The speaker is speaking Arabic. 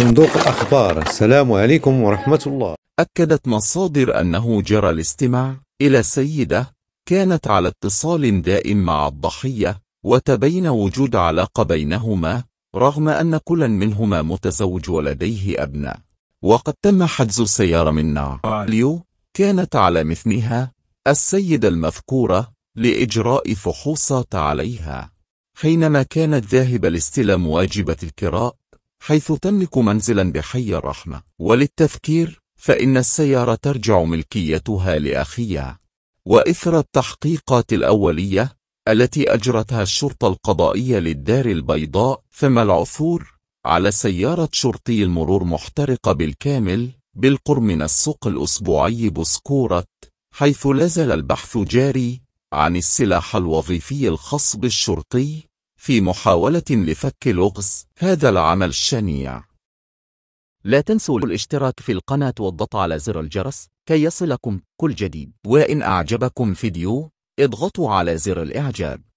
صندوق الأخبار السلام عليكم ورحمة الله أكدت مصادر أنه جرى الاستماع إلى السيدة كانت على اتصال دائم مع الضحية وتبين وجود علاقة بينهما رغم أن كل منهما متزوج ولديه أبناء وقد تم حجز السيارة من نعليو كانت على مثنها السيدة المذكورة لإجراء فحوصات عليها حينما كانت ذاهبة لاستلام واجبة الكراء حيث تملك منزلا بحي الرحمة وللتفكير فإن السيارة ترجع ملكيتها لأخيها وإثر التحقيقات الأولية التي أجرتها الشرطة القضائية للدار البيضاء فما العثور على سيارة شرطي المرور محترقة بالكامل بالقرب من السوق الأسبوعي بسكورة حيث لازل البحث جاري عن السلاح الوظيفي الخاص بالشرطي في محاولة لفك لغز هذا العمل الشنيع لا تنسوا الاشتراك في القناة والضغط على زر الجرس كي يصلكم كل جديد وإن أعجبكم فيديو اضغطوا على زر الإعجاب